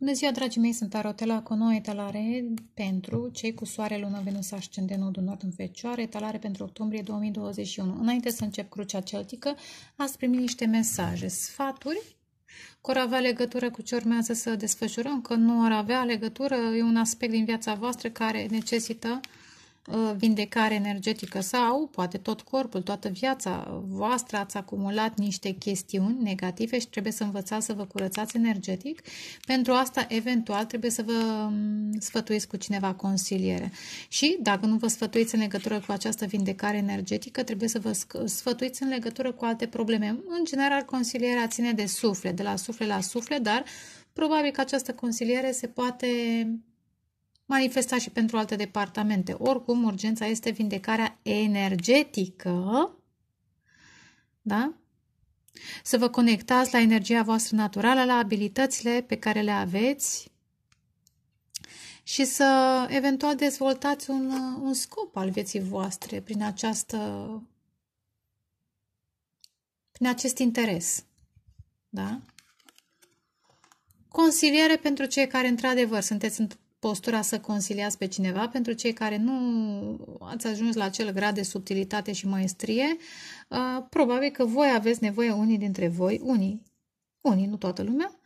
Bună ziua, dragii mei, sunt Arotela cu o nouă etalare pentru cei cu soare, lună, venus, ascendent, nodul nord în fecioare, etalare pentru octombrie 2021. Înainte să încep crucea celtică, ați primit niște mesaje, sfaturi, că ori avea legătură cu ce urmează să desfășurăm, că nu ar avea legătură, e un aspect din viața voastră care necesită uh, Uh, vindecare energetică sau poate tot corpul, toată viața voastră ați acumulat niște chestiuni negative și trebuie să învățați să vă curățați energetic. Pentru asta, eventual, trebuie să vă um, sfătuiți cu cineva consiliere. Și dacă nu vă sfătuiți în legătură cu această vindecare energetică, trebuie să vă sfătuiți în legătură cu alte probleme. În general, consilierea ține de suflet, de la suflet la suflet, dar probabil că această consiliere se poate manifesta și pentru alte departamente. Oricum, urgența este vindecarea energetică, da? Să vă conectați la energia voastră naturală, la abilitățile pe care le aveți și să eventual dezvoltați un, un scop al vieții voastre prin această prin acest interes. Da? Consiliere pentru cei care într-adevăr sunteți postura să conciliați pe cineva pentru cei care nu ați ajuns la acel grad de subtilitate și maestrie, probabil că voi aveți nevoie, unii dintre voi, unii, unii, nu toată lumea,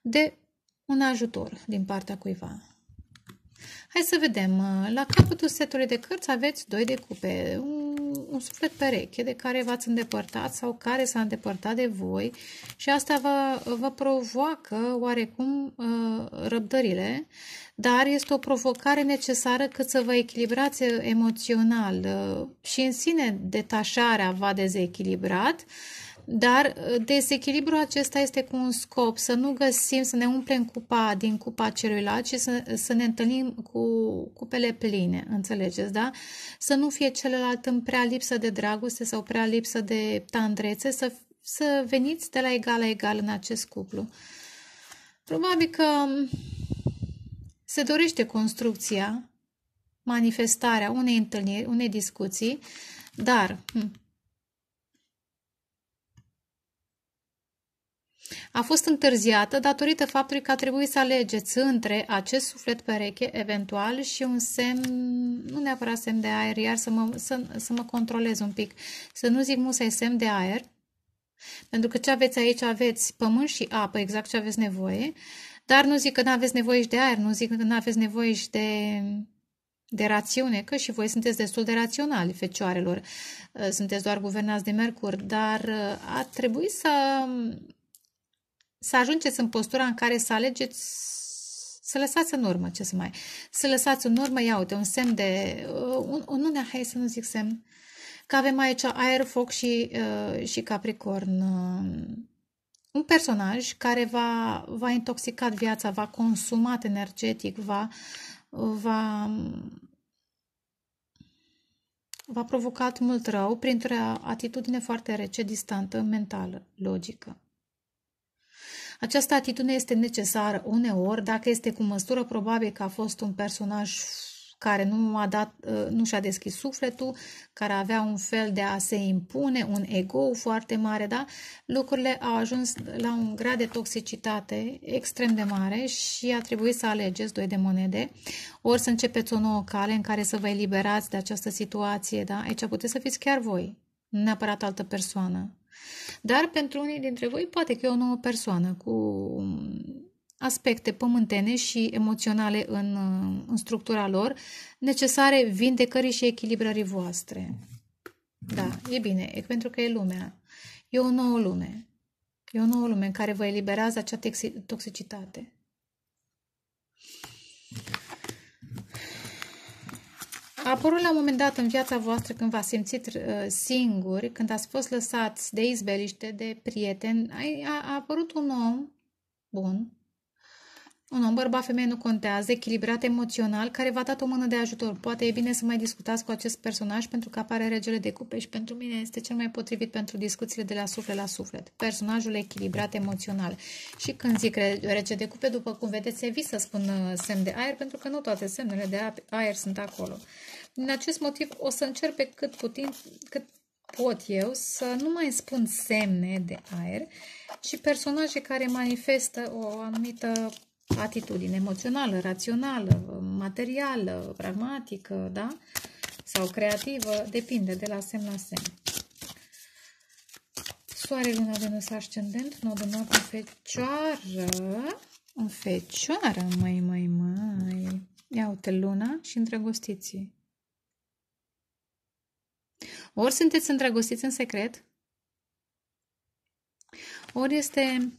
de un ajutor din partea cuiva. Hai să vedem. La capătul setului de cărți aveți doi de cupe un suflet pereche de care v-ați îndepărtat sau care s-a îndepărtat de voi și asta vă, vă provoacă oarecum uh, răbdările, dar este o provocare necesară cât să vă echilibrați uh, emoțional uh, și în sine detașarea v-a dezechilibrat, dar uh, dezechilibrul acesta este cu un scop, să nu găsim, să ne umplem cupa din cupa celuilalt și să, să ne întâlnim cu cupele pline, înțelegeți, da? Să nu fie celălalt în prea lipsă de dragoste sau prea lipsă de tandrețe, să, să veniți de la egal la egal în acest cuplu. Probabil că um, se dorește construcția, manifestarea unei întâlniri, unei discuții, dar... Hm, a fost întârziată datorită faptului că a trebuit să alegeți între acest suflet pereche eventual și un semn, nu neapărat semn de aer, iar să mă, să, să mă controlez un pic, să nu zic musai semn de aer, pentru că ce aveți aici, aveți pământ și apă, exact ce aveți nevoie, dar nu zic că nu aveți nevoie și de aer, nu zic că nu aveți nevoie și de de rațiune, că și voi sunteți destul de raționali, fecioarelor, sunteți doar guvernați de Mercur, dar uh, a trebuit să să ajungeți în postura în care să alegeți să lăsați în urmă, ce să mai, să lăsați în urmă, ia uite, un semn de, uh, un, un, un hai să nu zic semn, că avem aici aer, foc și, uh, și capricorn. Uh, un personaj care va, va intoxicat viața, va consumat energetic, va, va, va provocat mult rău printr-o atitudine foarte rece, distantă, mentală, logică. Această atitudine este necesară uneori, dacă este cu măsură probabil că a fost un personaj care nu, a dat, uh, nu și-a deschis sufletul, care avea un fel de a se impune, un ego foarte mare, da? Lucrurile au ajuns la un grad de toxicitate extrem de mare și a trebuit să alegeți doi de monede, ori să începeți o nouă cale în care să vă eliberați de această situație, da? Aici puteți să fiți chiar voi, neapărat altă persoană. Dar pentru unii dintre voi poate că e o nouă persoană cu aspecte pământene și emoționale în, în structura lor, necesare vindecării și echilibrării voastre. Da, e bine, e pentru că e lumea. E o nouă lume. E o nouă lume în care vă eliberează acea toxicitate. A apărut la un moment dat în viața voastră când v-ați simțit uh, singuri, când ați fost lăsați de izbeliște, de prieteni, a, a apărut un om bun un om, bărbat, femeie nu contează, echilibrat emoțional, care v-a dat o mână de ajutor. Poate e bine să mai discutați cu acest personaj pentru că apare regele de cupe și pentru mine este cel mai potrivit pentru discuțiile de la suflet la suflet. Personajul echilibrat emoțional. Și când zic rege de cupe, după cum vedeți, vi să spun uh, semn de aer pentru că nu toate semnele de aer sunt acolo. Din acest motiv o să încerc pe cât putin, cât pot eu să nu mai spun semne de aer, ci personaje care manifestă o anumită atitudine emoțională, rațională, materială, pragmatică, da? Sau creativă, depinde de la semn la semn. Soare, luna, Venus, ascendent, nodul nord în fecioară. În fecioară, mai, mai, mai. Ia uite luna și îndrăgostiții. Ori sunteți îndrăgostiți în secret, ori este...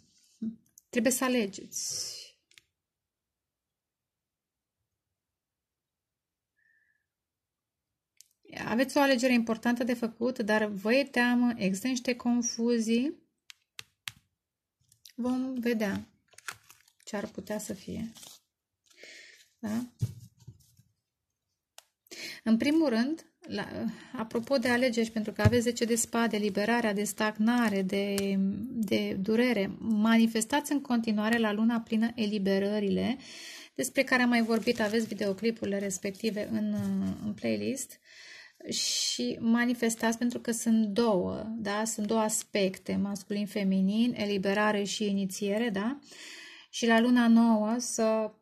Trebuie să alegeți aveți o alegere importantă de făcut, dar vă e teamă, există niște confuzii. Vom vedea ce ar putea să fie. Da? În primul rând, la, apropo de alegeri, pentru că aveți 10 de spade, liberarea de stagnare, de, de durere, manifestați în continuare la luna plină eliberările despre care am mai vorbit, aveți videoclipurile respective în, în playlist. Uh, și manifestați pentru că sunt două, da? Sunt două aspecte, masculin-feminin, eliberare și inițiere, da? Și la luna nouă să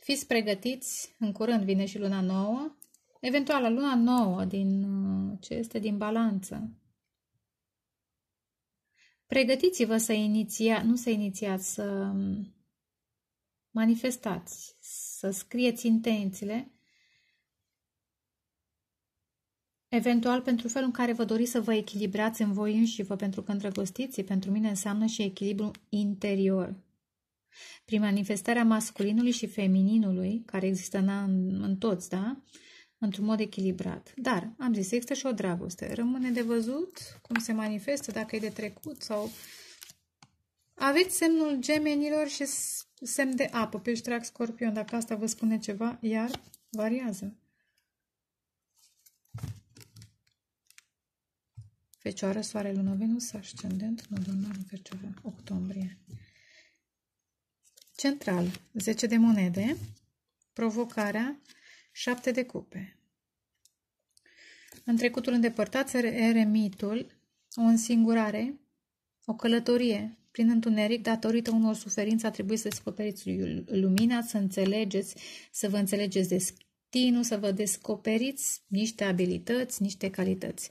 fiți pregătiți, în curând vine și luna nouă, eventual la luna nouă din uh, ce este din balanță. Pregătiți-vă să inițiați, nu să inițiați, să um, manifestați, să scrieți intențiile Eventual, pentru felul în care vă doriți să vă echilibrați în voi înși vă pentru că îndrăgostiții, pentru mine înseamnă și echilibru interior. Prin manifestarea masculinului și femininului, care există în, în toți, da? Într-un mod echilibrat. Dar, am zis, există și o dragoste. Rămâne de văzut cum se manifestă, dacă e de trecut sau... Aveți semnul gemenilor și semn de apă, peștrac, scorpion. Dacă asta vă spune ceva, iar variază. Fecioară, Soare, Lună, Venus, Ascendent, Nodul Mare, Fecioară, Octombrie. Central, 10 de monede, provocarea, 7 de cupe. În trecutul îndepărtat, eremitul, o însingurare, o călătorie prin întuneric, datorită unor suferințe, a trebuit să descoperiți lumina, să înțelegeți, să vă înțelegeți destinul, să vă descoperiți niște abilități, niște calități.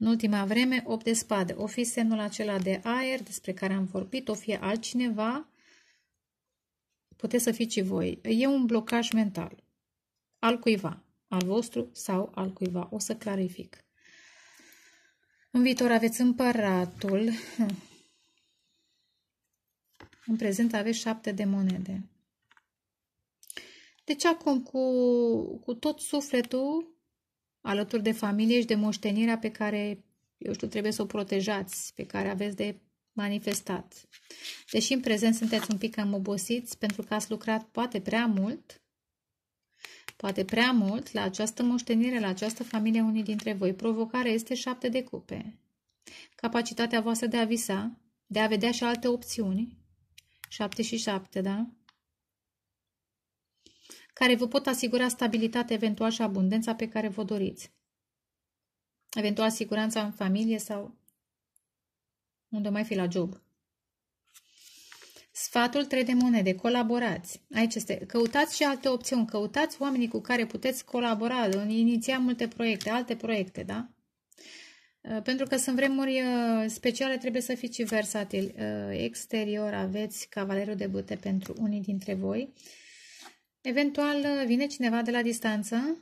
În ultima vreme, 8 de spade. O fi semnul acela de aer despre care am vorbit, o fie altcineva, puteți să fiți și voi. E un blocaj mental al cuiva, al vostru sau al cuiva. O să clarific. În viitor aveți împăratul. În prezent aveți șapte de monede. Deci acum cu, cu tot sufletul alături de familie și de moștenirea pe care, eu știu, trebuie să o protejați, pe care aveți de manifestat. Deși în prezent sunteți un pic cam obosiți pentru că ați lucrat poate prea mult, poate prea mult la această moștenire, la această familie unii dintre voi. Provocarea este șapte de cupe. Capacitatea voastră de a visa, de a vedea și alte opțiuni, șapte și șapte, da? care vă pot asigura stabilitatea eventual și abundența pe care vă doriți. Eventual siguranța în familie sau unde mai fi la job. Sfatul 3 de monede, colaborați. Aici este, căutați și alte opțiuni, căutați oamenii cu care puteți colabora, iniția multe proiecte, alte proiecte, da? Uh, pentru că sunt vremuri uh, speciale, trebuie să fiți versatili. Uh, exterior aveți cavalerul de bute pentru unii dintre voi. Eventual uh, vine cineva de la distanță,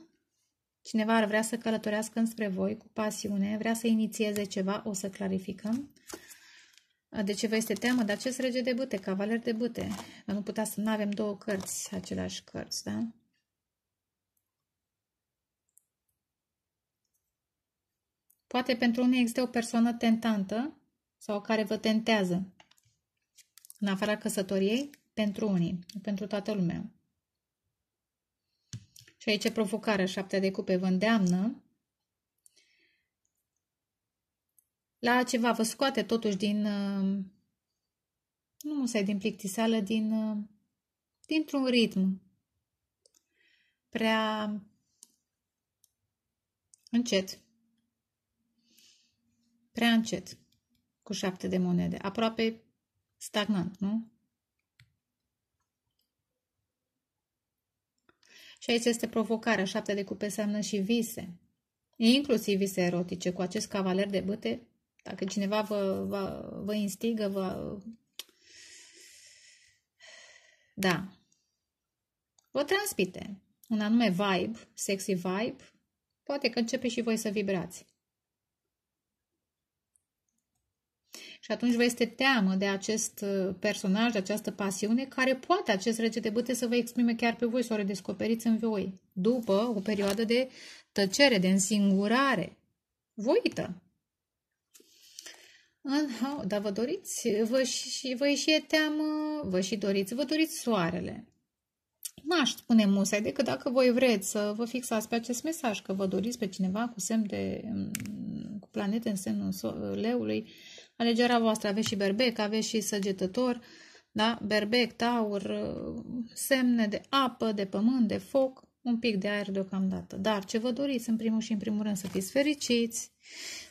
cineva ar vrea să călătorească înspre voi cu pasiune, vrea să inițieze ceva, o să clarificăm. Uh, de ce vă este teamă? De acest rege de bute, cavaler de bute, nu putea să nu avem două cărți, aceleași cărți, da? Poate pentru unii există o persoană tentantă sau care vă tentează, în afara căsătoriei, pentru unii, pentru toată lumea. Și aici provocarea șaptea de cupe vă îndeamnă la ceva, vă scoate totuși din, uh, nu musai din plictisală, din, uh, dintr-un ritm prea încet. Prea încet, cu șapte de monede, aproape stagnant, nu? Și aici este provocarea, șapte de cupe înseamnă și vise, inclusiv vise erotice, cu acest cavaler de băte, dacă cineva vă, vă, vă instigă, vă... Da. Vă transmite un anume vibe, sexy vibe, poate că începe și voi să vibrați. Și atunci vă este teamă de acest uh, personaj, de această pasiune, care poate acest rece de bâte să vă exprime chiar pe voi, să o redescoperiți în voi, după o perioadă de tăcere, de însingurare, voită. Dar vă doriți, vă și, vă și e teamă, vă și doriți, vă doriți soarele. N-aș spune musai, decât dacă voi vreți să vă fixați pe acest mesaj, că vă doriți pe cineva cu semn de, mm, cu planete în semnul leului, alegerea voastră. Aveți și berbec, aveți și săgetător, da? berbec, taur, semne de apă, de pământ, de foc, un pic de aer deocamdată. Dar ce vă doriți, în primul și în primul rând, să fiți fericiți,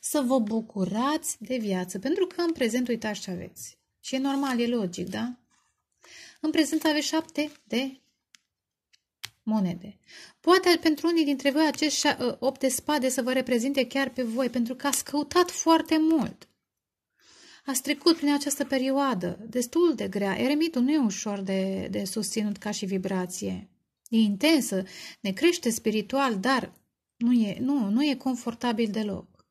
să vă bucurați de viață, pentru că în prezent uitați ce aveți. Și e normal, e logic, da? În prezent aveți șapte de monede. Poate pentru unii dintre voi acești ă, opt de spade să vă reprezinte chiar pe voi, pentru că ați căutat foarte mult. Ați trecut prin această perioadă, destul de grea. Eremitul nu e ușor de, de susținut ca și vibrație. E intensă, ne crește spiritual, dar nu e, nu, nu e confortabil deloc.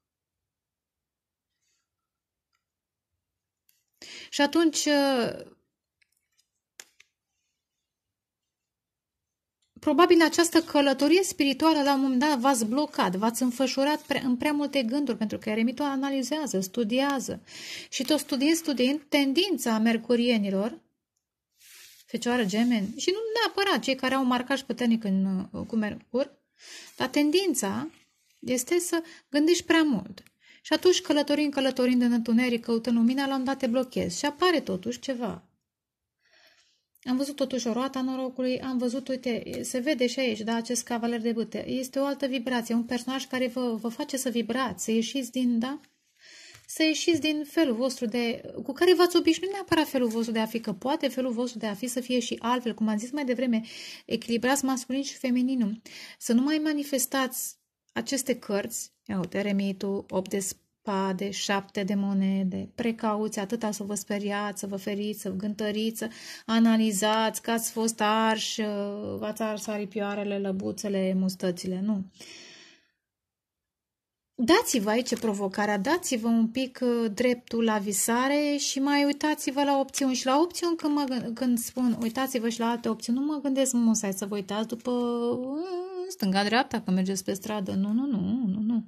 Și atunci Probabil această călătorie spirituală la un moment dat v-ați blocat, v-ați înfășurat pre- în prea multe gânduri, pentru că eremitul analizează, studiază și tot studiind, studiind, tendința mercurienilor, fecioară, gemeni, și nu neapărat cei care au marcaj puternic în, uh, cu mercur, dar tendința este să gândești prea mult. Și atunci călătorind, călătorind în întuneric, căutând lumina, la un dat te blochezi și apare totuși ceva. Am văzut totuși o roata norocului, am văzut, uite, se vede și aici, da, acest cavaler de bâte. Este o altă vibrație, un personaj care vă, vă face să vibrați, să ieșiți din, da? Să ieșiți din felul vostru de, cu care v-ați obișnuit neapărat felul vostru de a fi, că poate felul vostru de a fi să fie și altfel, cum am zis mai devreme, echilibrați masculin și femininul. Să nu mai manifestați aceste cărți, iau, Teremitul, 8 de pade, șapte de monede, precauți atâta să vă speriați, să vă feriți, să vă gântăriți, să analizați că ați fost arși, v-ați ars aripioarele, lăbuțele, mustățile, nu. Dați-vă aici provocarea, dați-vă un pic uh, dreptul la visare și mai uitați-vă la opțiuni. Și la opțiuni, când, mă, când spun uitați-vă și la alte opțiuni, nu mă gândesc musai să vă uitați după uh, stânga-dreapta, că mergeți pe stradă. Nu, nu, nu, nu, nu.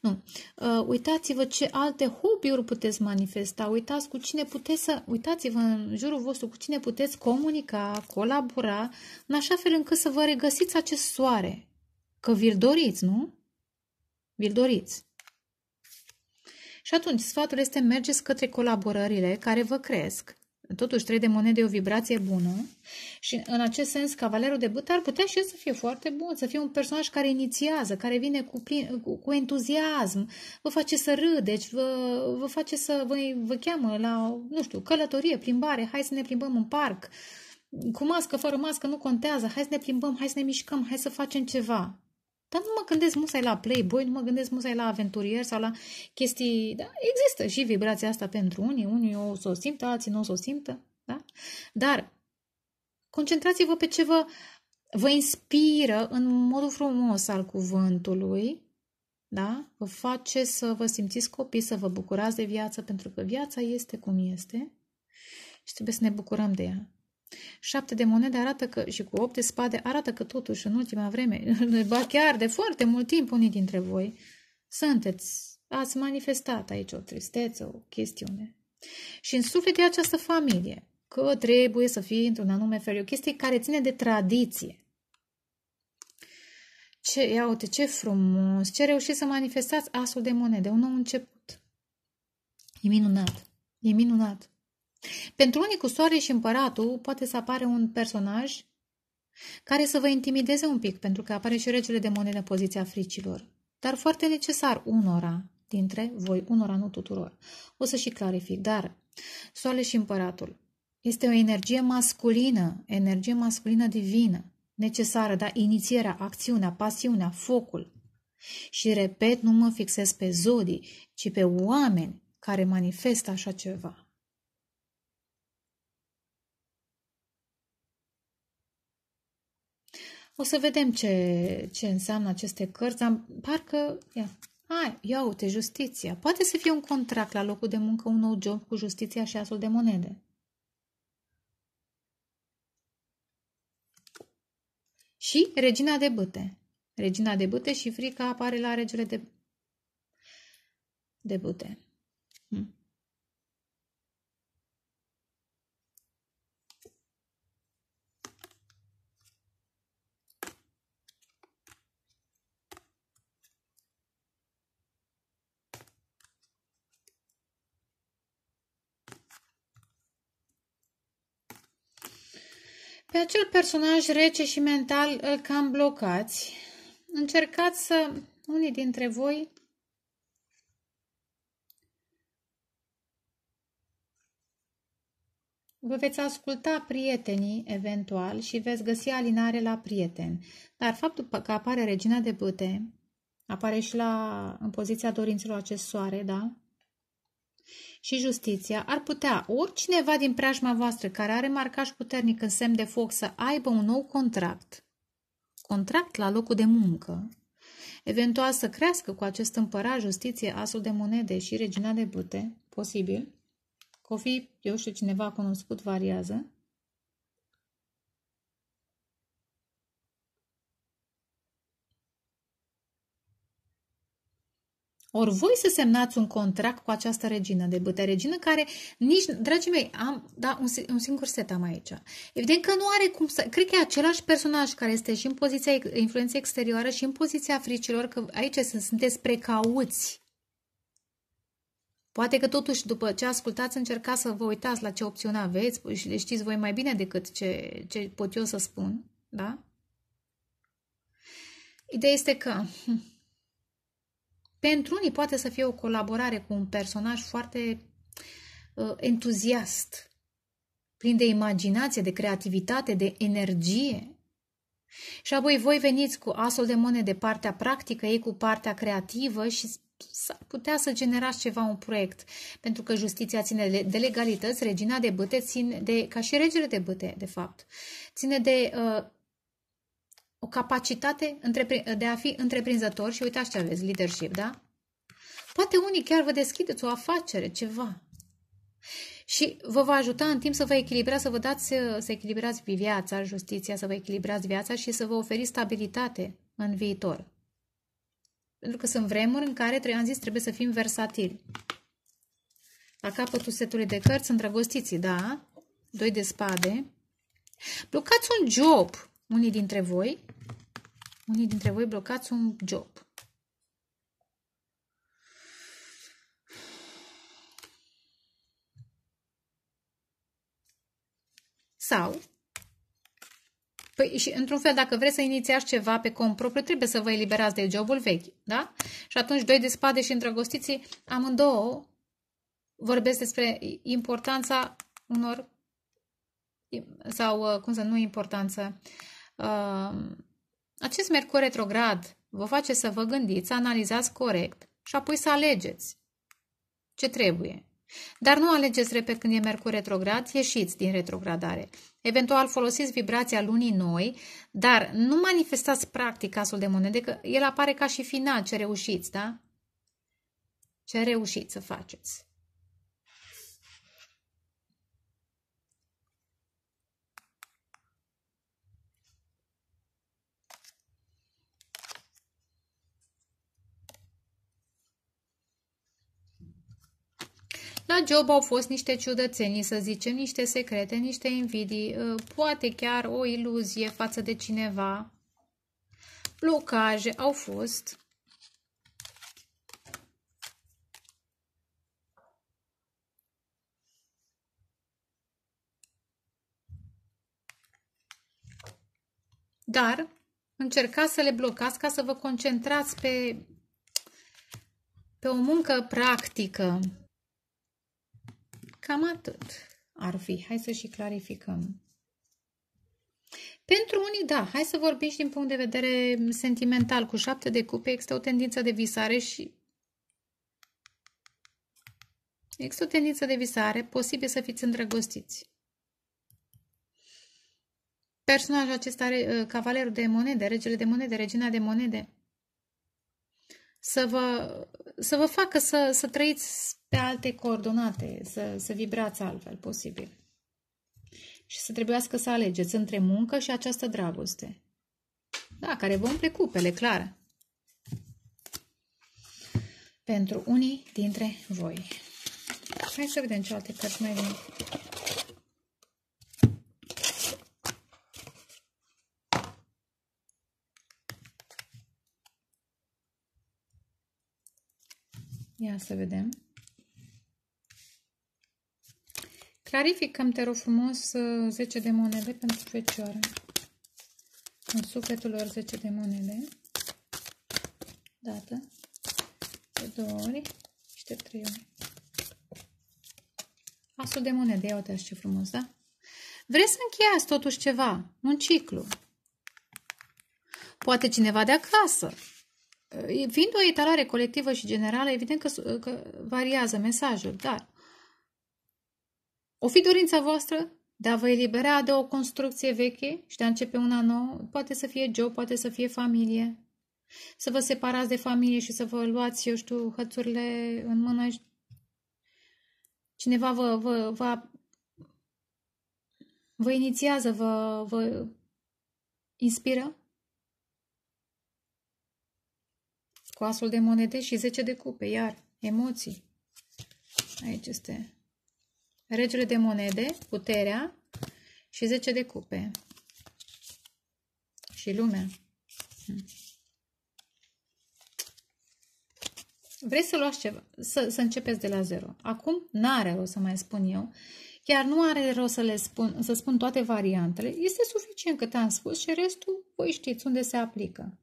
Nu. Uh, uitați-vă ce alte hobby-uri puteți manifesta, uitați cu cine puteți să, uitați-vă în jurul vostru cu cine puteți comunica, colabora, în așa fel încât să vă regăsiți acest soare. Că vi-l doriți, nu? Vi-l doriți. Și atunci sfatul este mergeți către colaborările care vă cresc, Totuși, trei de monede e o vibrație bună și în acest sens, cavalerul de bâtă ar putea și el să fie foarte bun, să fie un personaj care inițiază, care vine cu, plin, cu, cu entuziasm, vă face să râdeți, vă, vă face să vă, vă cheamă la, nu știu, călătorie, plimbare, hai să ne plimbăm în parc, cu mască, fără mască, nu contează, hai să ne plimbăm, hai să ne mișcăm, hai să facem ceva. Dar nu mă gândesc musai la playboy, nu mă gândesc musai la aventurier sau la chestii... Da, există și vibrația asta pentru unii, unii o să o simtă, alții nu o să o simtă, da? Dar concentrați-vă pe ce vă, vă inspiră în modul frumos al cuvântului, da? Vă face să vă simțiți copii, să vă bucurați de viață, pentru că viața este cum este și trebuie să ne bucurăm de ea. Șapte de monede arată că, și cu opt de spade arată că totuși în ultima vreme, ba chiar de foarte mult timp unii dintre voi, sunteți, ați manifestat aici o tristețe, o chestiune. Și în suflet e această familie, că trebuie să fie într-un anume fel, o chestie care ține de tradiție. Ce, ia uite, ce frumos, ce reușiți să manifestați asul de monede, un nou început. E minunat, e minunat. Pentru unii cu soare și împăratul poate să apare un personaj care să vă intimideze un pic, pentru că apare și regele de monede în poziția fricilor, dar foarte necesar unora dintre voi, unora, nu tuturor. O să și clarific, dar soare și împăratul este o energie masculină, energie masculină divină, necesară, dar inițierea, acțiunea, pasiunea, focul. Și repet, nu mă fixez pe zodii, ci pe oameni care manifestă așa ceva. O să vedem ce, ce înseamnă aceste cărți. Am, parcă, ia, hai, ia uite, justiția. Poate să fie un contract la locul de muncă, un nou job cu justiția și asul de monede. Și regina de bâte. Regina de bâte și frica apare la regele de, de bâte. Pe acel personaj rece și mental îl cam blocați. Încercați să, unii dintre voi, Vă veți asculta prietenii, eventual, și veți găsi alinare la prieten. Dar faptul că apare regina de bâte, apare și la, în poziția dorințelor acest soare, da? și justiția, ar putea oricineva din preajma voastră care are marcaș puternic în semn de foc să aibă un nou contract, contract la locul de muncă, eventual să crească cu acest împărat justiție, asul de monede și regina de bute, posibil, că o fi, eu știu, cineva cunoscut, variază, Ori voi să semnați un contract cu această regină de bâte, regină care nici, dragii mei, am da, un, un singur set am aici. Evident că nu are cum să, cred că e același personaj care este și în poziția influenței exterioară și în poziția fricilor, că aici sunt, sunteți precauți. Poate că totuși după ce ascultați încercați să vă uitați la ce opțiune aveți și le știți voi mai bine decât ce, ce pot eu să spun, da? Ideea este că Pentru unii poate să fie o colaborare cu un personaj foarte uh, entuziast, plin de imaginație, de creativitate, de energie. Și apoi voi veniți cu asul de mone de partea practică, ei cu partea creativă și s-ar putea să generați ceva, un proiect, pentru că justiția ține de legalități, regina de băte ține de, ca și regele de băte, de fapt, ține de uh, o capacitate de a fi întreprinzător și uitați ce aveți, leadership, da? Poate unii chiar vă deschideți o afacere, ceva. Și vă va ajuta în timp să vă echilibrați, să vă dați, să echilibrați viața, justiția, să vă echilibrați viața și să vă oferiți stabilitate în viitor. Pentru că sunt vremuri în care, am zis, trebuie să fim versatili. La capătul setului de cărți, îndrăgostiții, da? Doi de spade. Blocați un job unii dintre voi, unii dintre voi blocați un job. Sau, păi, și într-un fel, dacă vreți să inițiați ceva pe cont propriu, trebuie să vă eliberați de jobul vechi, da? Și atunci, doi de spade și îndrăgostiții, amândouă vorbesc despre importanța unor sau, uh, cum să nu importanță, Ehm, acest Mercur retrograd vă face să vă gândiți, să analizați corect și apoi să alegeți ce trebuie. Dar nu alegeți repet când e Mercur retrograd, ieșiți din retrogradare. Eventual folosiți vibrația lunii noi, dar nu manifestați practic casul de monede, că el apare ca și final ce reușiți, da? Ce reușiți să faceți. job au fost niște ciudățenii, să zicem, niște secrete, niște invidii, ă, poate chiar o iluzie față de cineva. Blocaje au fost. Dar încercați să le blocați ca să vă concentrați pe, pe o muncă practică, Cam atât ar fi. Hai să și clarificăm. Pentru unii, da, hai să vorbim și din punct de vedere sentimental. Cu șapte de cupe există o tendință de visare și... Există o tendință de visare, posibil să fiți îndrăgostiți. Personajul acesta are uh, cavalerul de monede, regele de monede, regina de monede să vă, să vă facă să, să trăiți pe alte coordonate, să, să vibrați altfel posibil. Și să trebuiască să alegeți între muncă și această dragoste. Da, care vă umple cupele, clar. Pentru unii dintre voi. Hai să vedem ce alte cărți mai vin. Ia să vedem. Clarificăm, te rog frumos, 10 uh, de monede pentru fecioară. În sufletul lor 10 de monede. Dată. De două ori și de trei ori. Asul de monede, ia uite ce frumos, da? Vreți să încheiați totuși ceva, un ciclu. Poate cineva de acasă, Fiind o etalare colectivă și generală, evident că, că variază mesajul, dar o fi dorința voastră de a vă elibera de o construcție veche și de a începe una nouă, poate să fie job, poate să fie familie, să vă separați de familie și să vă luați, eu știu, hățurile în mână. Cineva vă, vă, vă, vă inițiază, vă, vă inspiră cu asul de monede și 10 de cupe, iar emoții. Aici este regele de monede, puterea și 10 de cupe. Și lumea. Hmm. Vrei să luați ceva, să, să începeți de la zero. Acum n-are rost să mai spun eu, chiar nu are rost să le spun, să spun toate variantele. Este suficient cât am spus și restul voi știți unde se aplică.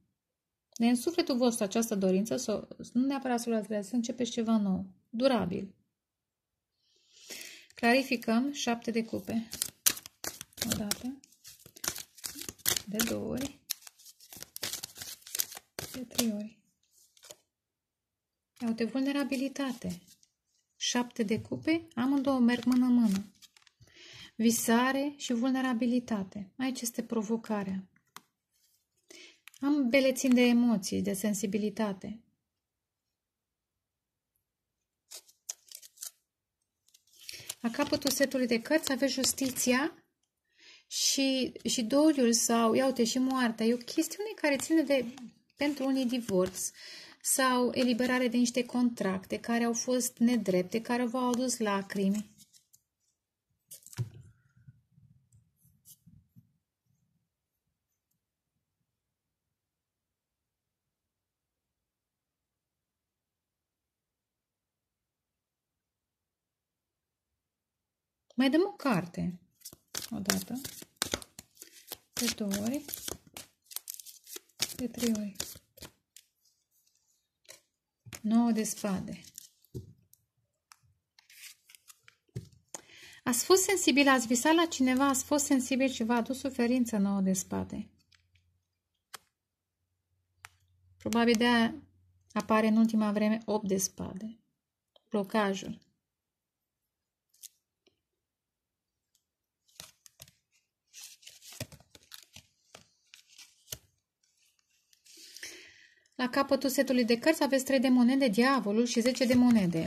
De în sufletul vostru această dorință, să, nu neapărat să luați să începeți ceva nou, durabil. Clarificăm șapte de cupe. O dată, de două ori, de trei ori. Iau de vulnerabilitate. Șapte de cupe, amândouă merg mână-mână. Visare și vulnerabilitate. Aici este provocarea. Ambele țin de emoții, de sensibilitate. La capătul setului de cărți aveți justiția și, și doliul sau, ia uite, și moartea. E o chestiune care ține de, pentru unii, divorț sau eliberare de niște contracte care au fost nedrepte, care v-au adus lacrimi. Mai dăm o carte. O dată. De două ori. De trei ori. 9 de spade. Ați fost sensibil, ați visat la cineva, ați fost sensibil și v-a adus suferință nouă de spate. Probabil de apare în ultima vreme 8 de spade. Blocajul. La capătul setului de cărți aveți 3 de monede, diavolul și 10 de monede.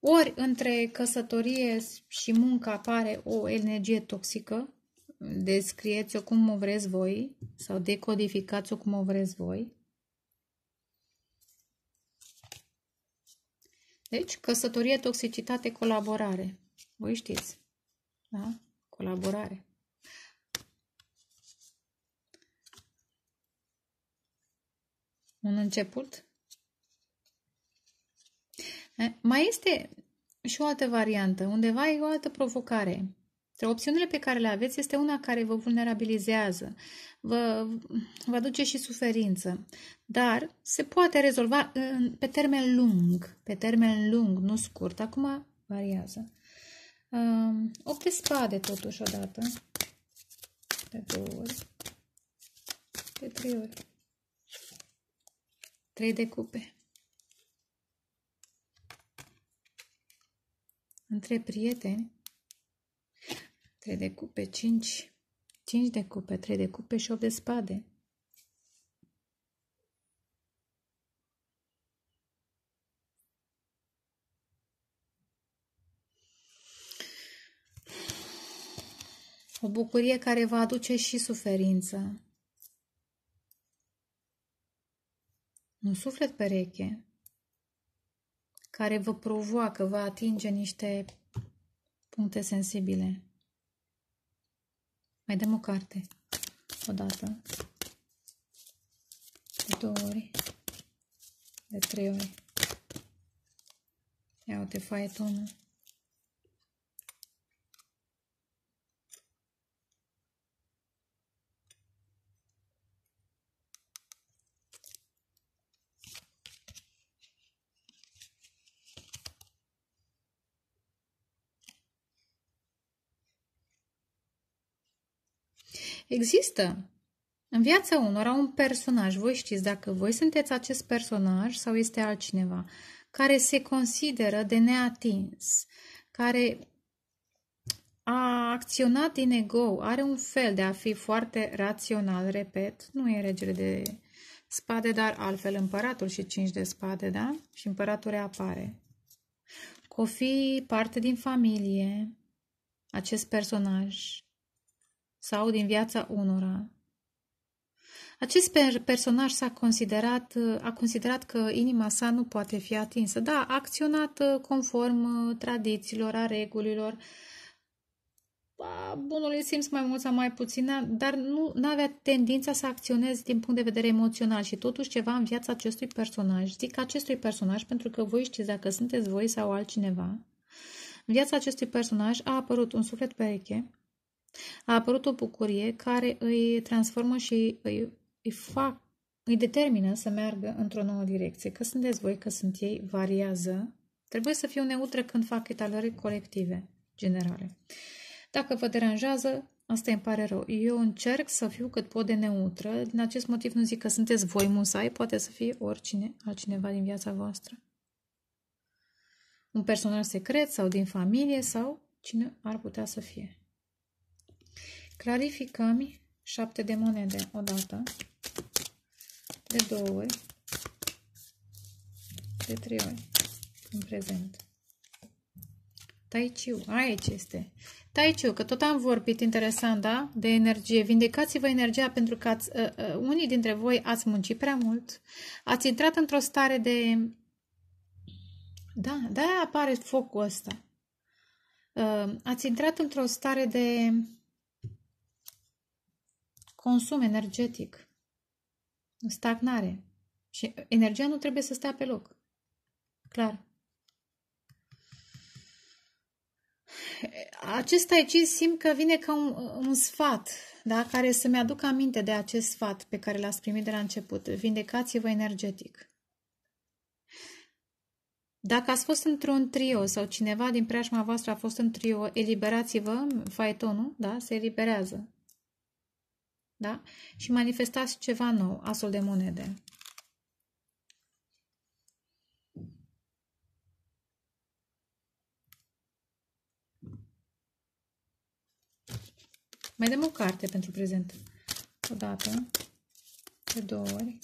Ori între căsătorie și muncă apare o energie toxică, descrieți-o cum o vreți voi sau decodificați-o cum o vreți voi. Deci, căsătorie, toxicitate, colaborare. Voi știți. Da? Colaborare. un început. Mai este și o altă variantă, undeva e o altă provocare. Opțiunile pe care le aveți este una care vă vulnerabilizează, vă, vă aduce și suferință, dar se poate rezolva în, pe termen lung, pe termen lung, nu scurt. Acum variază. 8 de spade totuși odată, de două ori, de trei ori. 3 de cupe. Între prieteni, 3 de cupe, 5, 5 de cupe, 3 de cupe și 8 de spade. O bucurie care va aduce și suferință. un suflet pereche care vă provoacă, vă atinge niște puncte sensibile. Mai dăm o carte. O dată. De două ori. De trei ori. Ia uite, faietonul. Există în viața unora un personaj, voi știți dacă voi sunteți acest personaj sau este altcineva, care se consideră de neatins, care a acționat din ego, are un fel de a fi foarte rațional, repet, nu e regele de spade, dar altfel împăratul și cinci de spade, da? Și împăratul reapare. Că fi parte din familie, acest personaj, sau din viața unora. Acest personaj s-a considerat, a considerat că inima sa nu poate fi atinsă. Da, a acționat uh, conform uh, tradițiilor, a regulilor, a bunului simț mai mult sau mai puțin, dar nu avea tendința să acționeze din punct de vedere emoțional și totuși ceva în viața acestui personaj. Zic acestui personaj pentru că voi știți dacă sunteți voi sau altcineva. În viața acestui personaj a apărut un suflet pereche, a apărut o bucurie care îi transformă și îi, îi fac îi determină să meargă într-o nouă direcție. Că sunteți voi, că sunt ei, variază. Trebuie să fiu neutră când fac etalări colective, generale. Dacă vă deranjează, asta îmi pare rău. Eu încerc să fiu cât pot de neutră. Din acest motiv nu zic că sunteți voi musai, poate să fie oricine, altcineva din viața voastră. Un personal secret sau din familie sau cine ar putea să fie. Clarificăm șapte de monede odată, de două ori, de trei ori în prezent. Taiciu, aici este. Taiciu, că tot am vorbit interesant, da? De energie. Vindecați-vă energia pentru că ați, uh, uh, unii dintre voi ați muncit prea mult, ați intrat într-o stare de... Da, de-aia apare focul ăsta. Uh, ați intrat într-o stare de consum energetic, stagnare. Și energia nu trebuie să stea pe loc. Clar. Acest aici simt că vine ca un, un sfat, da? care să-mi aduc aminte de acest sfat pe care l-ați primit de la început. Vindecați-vă energetic. Dacă ați fost într-un trio sau cineva din preajma voastră a fost în trio, eliberați-vă, faetonul, da? se eliberează. Da? Și manifestați ceva nou, asul de monede. Mai dăm o carte pentru prezent. O dată, de două ori,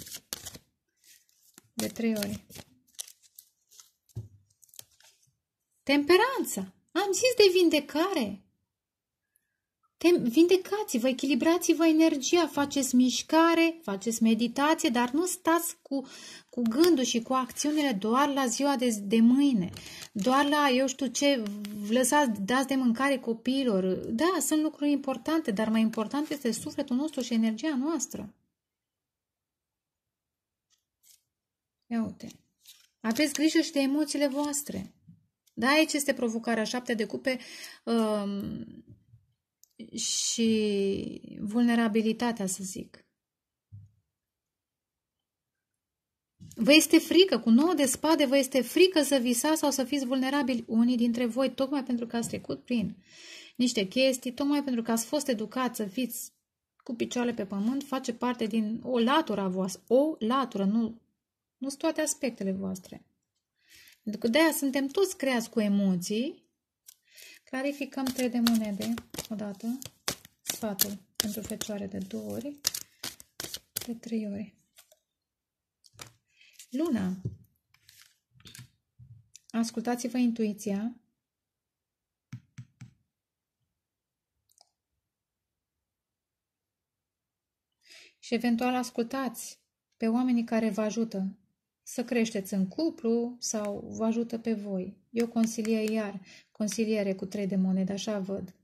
de trei ori. Temperanța. Am zis de vindecare. Vindecați-vă, echilibrați-vă energia, faceți mișcare, faceți meditație, dar nu stați cu, cu gândul și cu acțiunile doar la ziua de, de mâine, doar la, eu știu ce, lăsați, dați de mâncare copiilor. Da, sunt lucruri importante, dar mai important este sufletul nostru și energia noastră. Ia uite. Aveți grijă și de emoțiile voastre. Da, aici este provocarea șapte de cupe. Um, și vulnerabilitatea, să zic. Vă este frică, cu nouă de spade vă este frică să visați sau să fiți vulnerabili unii dintre voi, tocmai pentru că ați trecut prin niște chestii, tocmai pentru că ați fost educați să fiți cu picioarele pe pământ, face parte din o latură a voastră, o latură, nu, nu sunt toate aspectele voastre. Pentru că de-aia suntem toți creați cu emoții, Clarificăm trei de monede odată, sfatul pentru fecioare de două ori, de trei ori. Luna, ascultați-vă intuiția. Și eventual ascultați pe oamenii care vă ajută să creșteți în cuplu sau vă ajută pe voi. Eu consilie iar consiliere cu trei de monede, așa văd.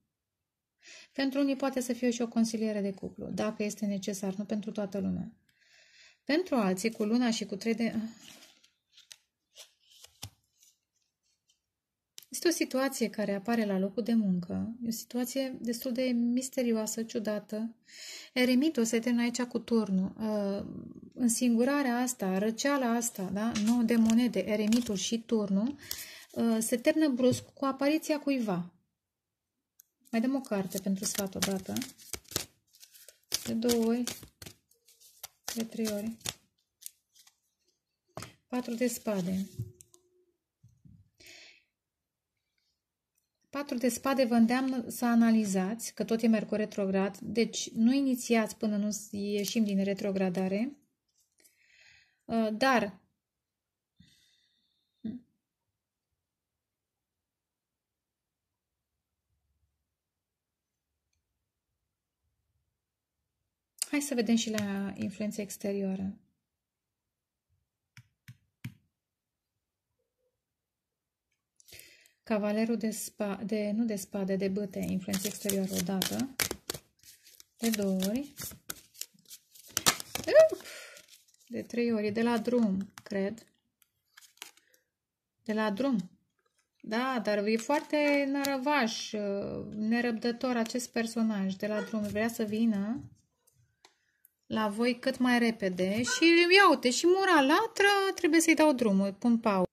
Pentru unii poate să fie și o consiliere de cuplu, dacă este necesar, nu pentru toată lumea. Pentru alții, cu luna și cu trei de... Este o situație care apare la locul de muncă, e o situație destul de misterioasă, ciudată. Eremitul se termină aici cu turnul. Ă, însingurarea asta, răceala asta, da? 9 de monede, eremitul și turnul, Uh, se termină brusc cu apariția cuiva. Mai dăm o carte pentru sfat odată. De două ori. De trei ori. Patru de spade. Patru de spade vă îndeamnă să analizați, că tot e Mercur retrograd, deci nu inițiați până nu ieșim din retrogradare, uh, dar Hai să vedem și la influența exterioară. Cavalerul de, spa, de nu de spade, de băte, influență exterioară odată. de două ori, de trei ori, de la drum, cred. De la drum. Da, dar e foarte nărăvaș, uh, nerăbdător acest personaj de la drum. Vrea să vină la voi cât mai repede și ia uite, și mura latră trebuie să-i dau drumul, pun pauză.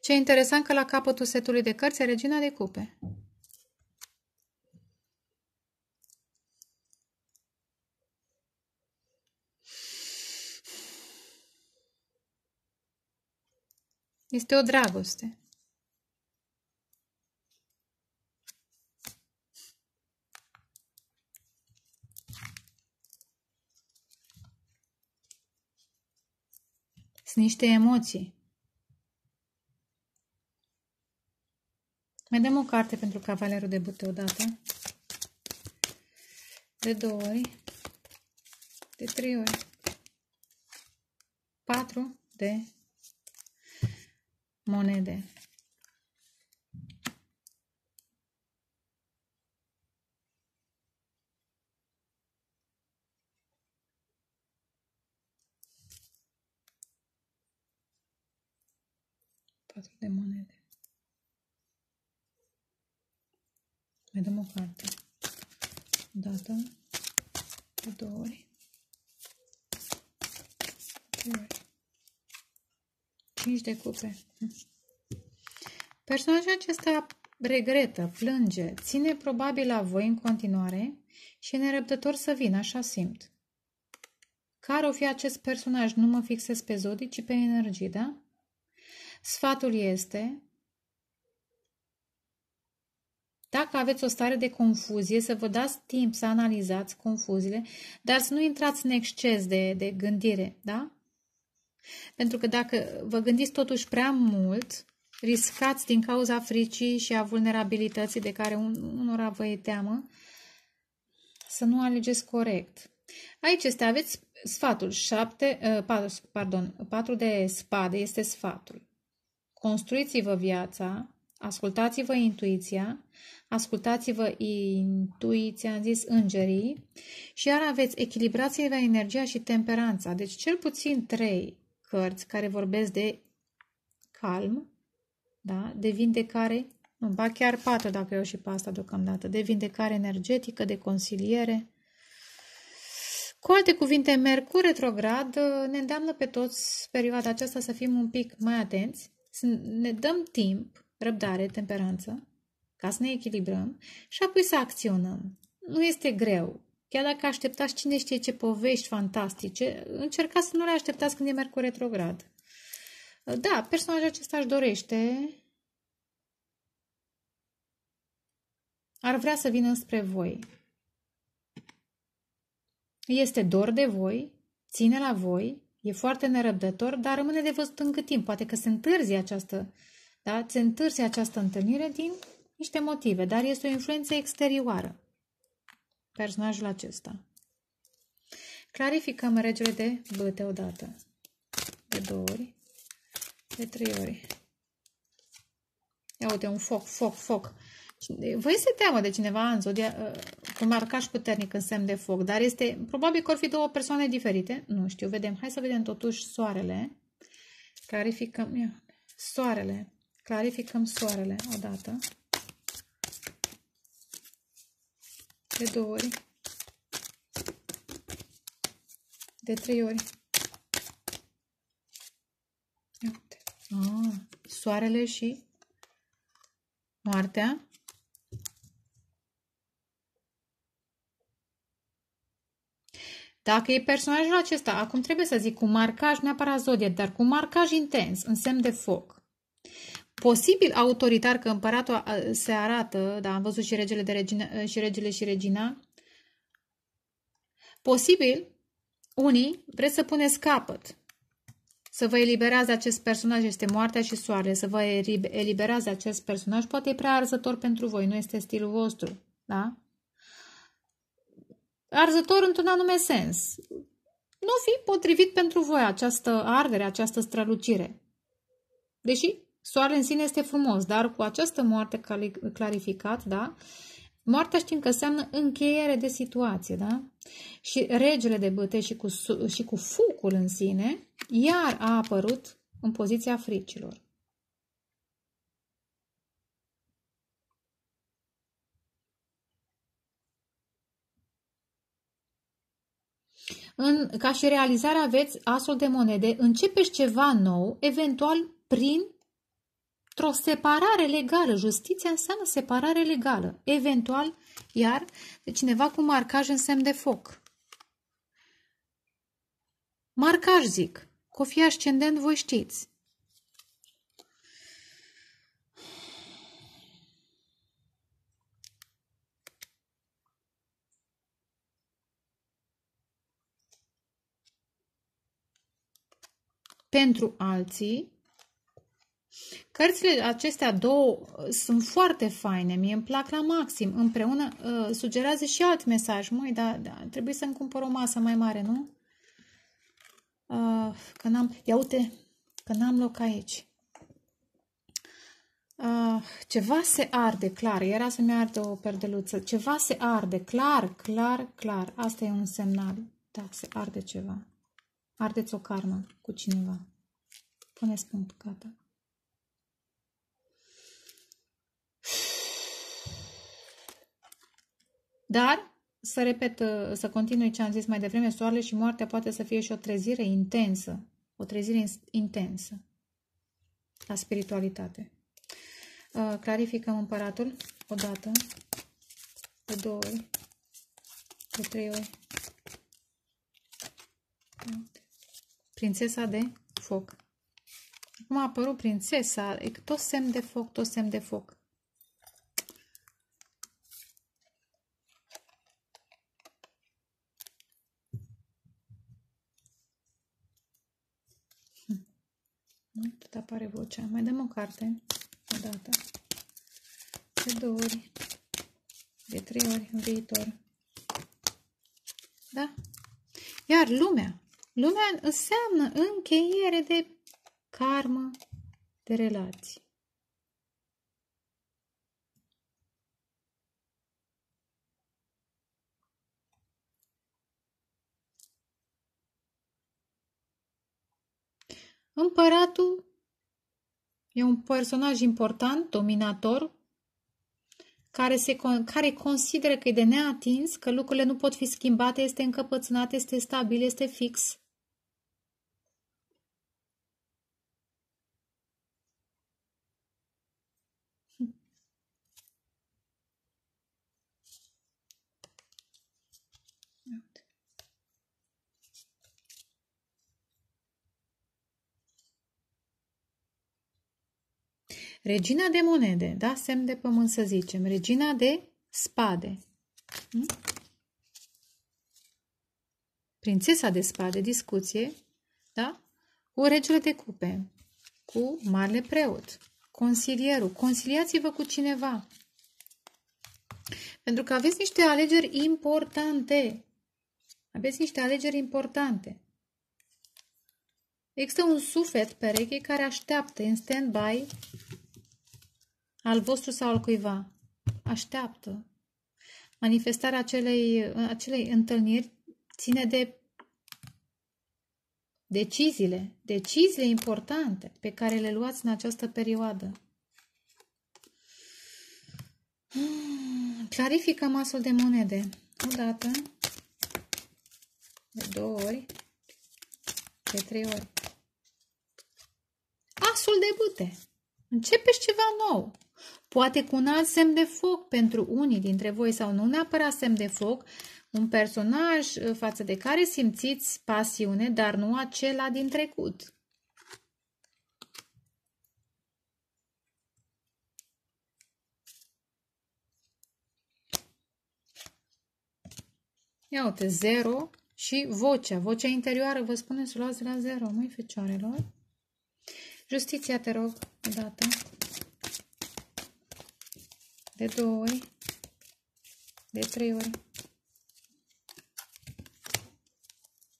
Ce interesant că la capătul setului de cărți e regina de cupe. Este o dragoste. niște emoții. Mai dăm o carte pentru cavalerul de bute odată. De două ori. De trei ori. Patru de monede. Mai dăm o carte. Dată. de două ori, trei ori. de cupe. Personajul acesta regretă, plânge, ține probabil la voi în continuare și e nerăbdător să vin, așa simt. Care o fi acest personaj? Nu mă fixez pe zodii, ci pe energie, da? Sfatul este dacă aveți o stare de confuzie, să vă dați timp să analizați confuziile, dar să nu intrați în exces de, de gândire, da? Pentru că dacă vă gândiți totuși prea mult, riscați din cauza fricii și a vulnerabilității de care un, unora vă e teamă, să nu alegeți corect. Aici este, aveți sfatul șapte, ă, pardon, patru de spade este sfatul. Construiți-vă viața Ascultați-vă intuiția, ascultați-vă intuiția, am zis îngerii, și iar aveți echilibrați-vă energia și temperanța. Deci cel puțin trei cărți care vorbesc de calm, da? de vindecare, nu, ba chiar patru dacă eu și pe asta deocamdată, de vindecare energetică, de consiliere. Cu alte cuvinte, Mercur retrograd uh, ne îndeamnă pe toți perioada aceasta să fim un pic mai atenți, să ne dăm timp răbdare, temperanță, ca să ne echilibrăm și apoi să acționăm. Nu este greu. Chiar dacă așteptați cine știe ce povești fantastice, încercați să nu le așteptați când e Mercur retrograd. Da, personajul acesta își dorește ar vrea să vină spre voi. Este dor de voi, ține la voi, e foarte nerăbdător, dar rămâne de văzut în cât timp. Poate că se întârzi această uh, da? Ți întârzi această întâlnire din niște motive, dar este o influență exterioară. Personajul acesta. Clarificăm regele de băte odată. De două ori. De trei ori. Ia uite, un foc, foc, foc. Voi se teamă de cineva în zodia uh, cu marcaș puternic în semn de foc, dar este probabil că or fi două persoane diferite. Nu știu, vedem. Hai să vedem totuși soarele. Clarificăm. Ia. Soarele. Clarificăm soarele odată. De două ori. De trei ori. Ah, soarele și moartea. Dacă e personajul acesta, acum trebuie să zic cu marcaj neapărat zodie, dar cu marcaj intens, în semn de foc posibil autoritar că împăratul se arată, da, am văzut și regele, de regine, și, regele și regina, posibil unii vreți să puneți capăt, să vă eliberează acest personaj, este moartea și soarele, să vă eliberează acest personaj, poate e prea arzător pentru voi, nu este stilul vostru, da? Arzător într-un anume sens. Nu fi potrivit pentru voi această ardere, această strălucire. Deși Soarele în sine este frumos, dar cu această moarte clarificat, da? Moartea știm că înseamnă încheiere de situație, da? Și regele de băte și cu, și cu fucul în sine, iar a apărut în poziția fricilor. În, ca și realizarea aveți asul de monede, începeți ceva nou, eventual prin Într-o separare legală, justiția înseamnă separare legală. Eventual, iar, de cineva cu marcaj în semn de foc. Marcaj, zic. Cu fi ascendent, voi știți. Pentru alții, Cărțile acestea două uh, sunt foarte faine, mie îmi plac la maxim. Împreună uh, sugerează și alt mesaj. Măi, dar da, trebuie să-mi cumpăr o masă mai mare, nu? Uh, că n-am... Ia uite, că n-am loc aici. Uh, ceva se arde, clar. Era să-mi arde o perdeluță. Ceva se arde, clar, clar, clar. Asta e un semnal. Da, se arde ceva. Ardeți o carmă cu cineva. Puneți punct, gata. Dar, să repet, uh, să continui ce am zis mai devreme, soarele și moartea poate să fie și o trezire intensă. O trezire intensă la spiritualitate. Uh, clarificăm împăratul o dată, de două ori, de trei ori. Prințesa de foc. Acum a apărut prințesa, e tot semn de foc, tot semn de foc. Dulcea. Mai dăm o carte. O dată. De două ori. De trei ori în viitor. Da? Iar lumea. Lumea înseamnă încheiere de karmă, de relații. Împăratul E un personaj important, dominator, care, se, care consideră că e de neatins, că lucrurile nu pot fi schimbate, este încăpățânat, este stabil, este fix. Regina de monede, da? Semn de pământ să zicem. Regina de spade. Hm? Prințesa de spade, discuție, da? O regele de cupe, cu marele preot, consilierul. Consiliați-vă cu cineva. Pentru că aveți niște alegeri importante. Aveți niște alegeri importante. Există un suflet pereche care așteaptă în stand-by al vostru sau al cuiva. Așteaptă. Manifestarea acelei, acelei întâlniri ține de deciziile, deciziile importante pe care le luați în această perioadă. Hmm, clarifică masul de monede. O dată, de două ori, de trei ori. Asul de bute. Începeți ceva nou. Poate cu un alt semn de foc pentru unii dintre voi sau nu neapărat semn de foc, un personaj uh, față de care simțiți pasiune, dar nu acela din trecut. Ia uite, zero și vocea. Vocea interioară vă spune să luați de la zero, măi, fecioarelor. Justiția, te rog, o dată de două ori, de trei ori.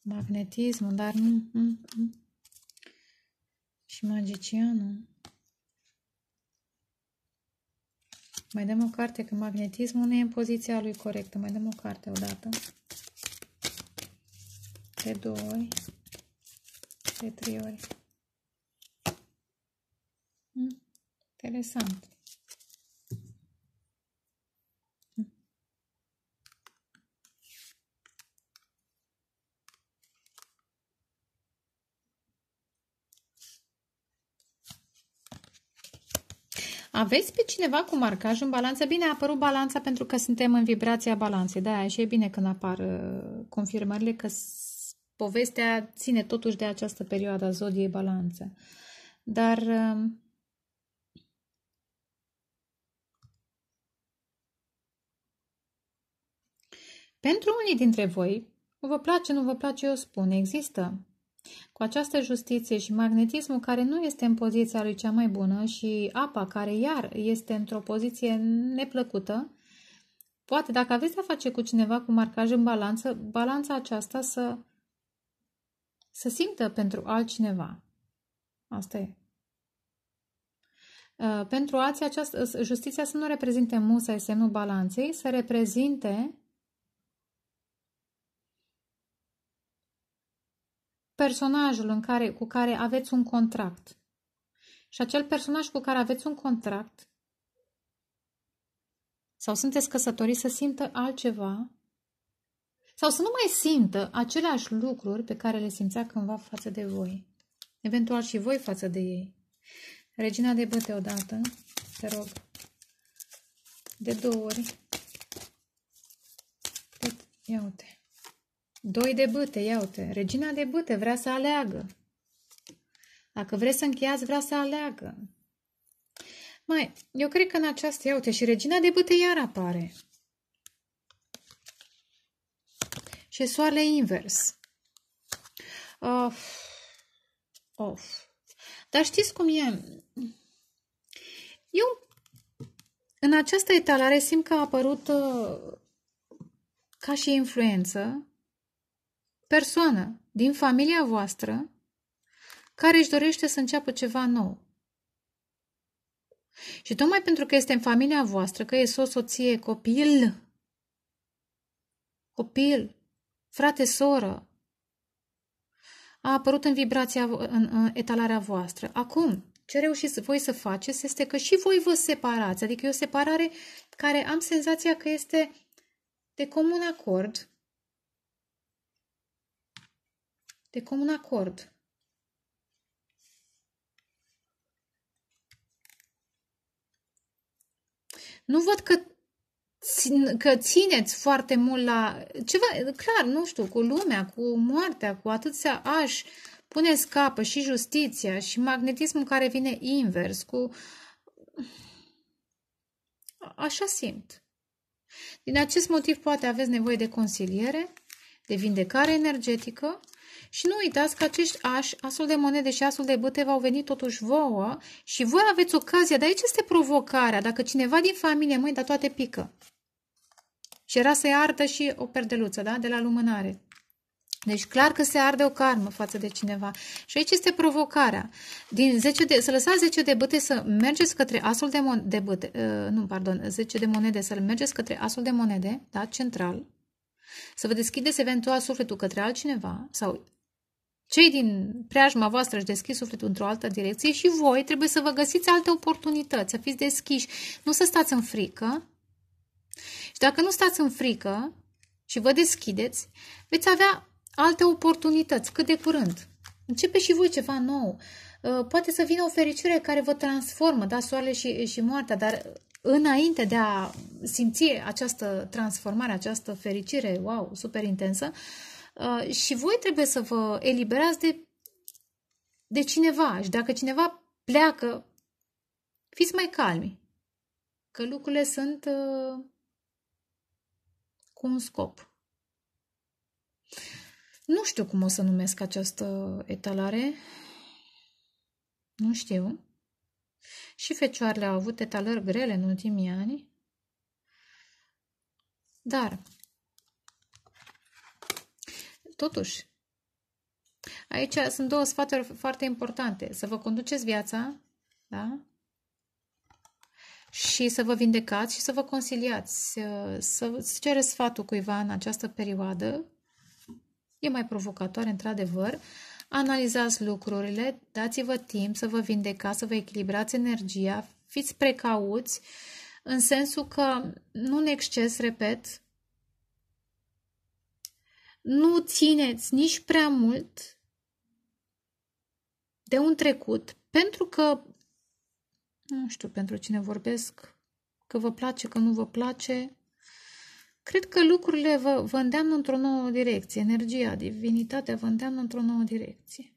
Magnetismul, dar nu, nu, nu. Și magicianul. Mai dăm o carte, că magnetismul nu e în poziția lui corectă. Mai dăm o carte odată. De două ori. De trei ori. Hmm? Interesant. Aveți pe cineva cu marcaj în balanță? Bine, a apărut balanța pentru că suntem în vibrația balanței. Da, și e bine când apar uh, confirmările că povestea ține totuși de această perioadă a zodiei balanță. Dar um, pentru unii dintre voi, vă place, nu vă place, eu spun, există cu această justiție și magnetismul care nu este în poziția lui cea mai bună și apa care iar este într-o poziție neplăcută, poate dacă aveți de-a face cu cineva cu marcaj în balanță, balanța aceasta să, să simtă pentru altcineva. Asta e. Uh, pentru alții, această, justiția să nu reprezinte musa, e semnul balanței, să reprezinte personajul în care, cu care aveți un contract. Și acel personaj cu care aveți un contract sau sunteți căsătoriți să simtă altceva sau să nu mai simtă aceleași lucruri pe care le simțea cândva față de voi. Eventual și voi față de ei. Regina de băte odată, te rog, de două ori. Ia uite. Doi de bâte, iau-te. Regina de bâte vrea să aleagă. Dacă vreți să încheiați, vrea să aleagă. Mai, eu cred că în această, iau-te, și regina de bâte iar apare. Și soarele invers. Of. Of. Dar știți cum e? Eu în această etalare simt că a apărut uh, ca și influență persoană din familia voastră care își dorește să înceapă ceva nou. Și tocmai pentru că este în familia voastră, că e o soție, copil, copil, frate, soră, a apărut în vibrația, în, în etalarea voastră. Acum, ce reușiți voi să faceți este că și voi vă separați, adică e o separare care am senzația că este de comun acord, de comun acord. Nu văd că, că țineți foarte mult la ceva, clar, nu știu, cu lumea, cu moartea, cu atâția aș, puneți capă și justiția și magnetismul care vine invers, cu... Așa simt. Din acest motiv poate aveți nevoie de consiliere, de vindecare energetică și nu uitați că acești ași, asul de monede și asul de băte v-au venit totuși vouă și voi aveți ocazia, dar aici este provocarea, dacă cineva din familie, măi, dar toate pică. Și era să-i ardă și o perdeluță, da? De la lumânare. Deci clar că se arde o karmă față de cineva. Și aici este provocarea. Din 10 de, să lăsați 10 de băte să mergeți către asul de, mon, de băte, uh, ă, nu, pardon, 10 de monede, să mergeți către asul de monede, da, central, să vă deschideți eventual sufletul către altcineva sau cei din preajma voastră își deschis sufletul într-o altă direcție și voi trebuie să vă găsiți alte oportunități, să fiți deschiși, nu să stați în frică. Și dacă nu stați în frică și vă deschideți, veți avea alte oportunități cât de curând. Începe și voi ceva nou. Uh, poate să vină o fericire care vă transformă, da, soarele și, și moartea, dar uh, înainte de a simți această transformare, această fericire, wow, super intensă, uh, Uh, și voi trebuie să vă eliberați de, de cineva și dacă cineva pleacă, fiți mai calmi, că lucrurile sunt uh, cu un scop. Nu știu cum o să numesc această etalare, nu știu. Și fecioarele au avut etalări grele în ultimii ani, dar Totuși, aici sunt două sfaturi foarte importante. Să vă conduceți viața, da? și să vă vindecați și să vă consiliați, să, să cereți sfatul cuiva în această perioadă. E mai provocatoare, într-adevăr. Analizați lucrurile, dați-vă timp să vă vindecați, să vă echilibrați energia, fiți precauți, în sensul că nu în exces, repet, nu țineți nici prea mult de un trecut, pentru că, nu știu pentru cine vorbesc, că vă place, că nu vă place, cred că lucrurile vă, vă îndeamnă într-o nouă direcție, energia, divinitatea vă îndeamnă într-o nouă direcție.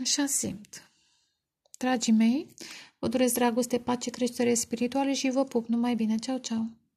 Așa simt. Dragii mei, vă doresc dragoste, pace, creștere spirituală și vă pup. Numai bine. Ceau, ceau!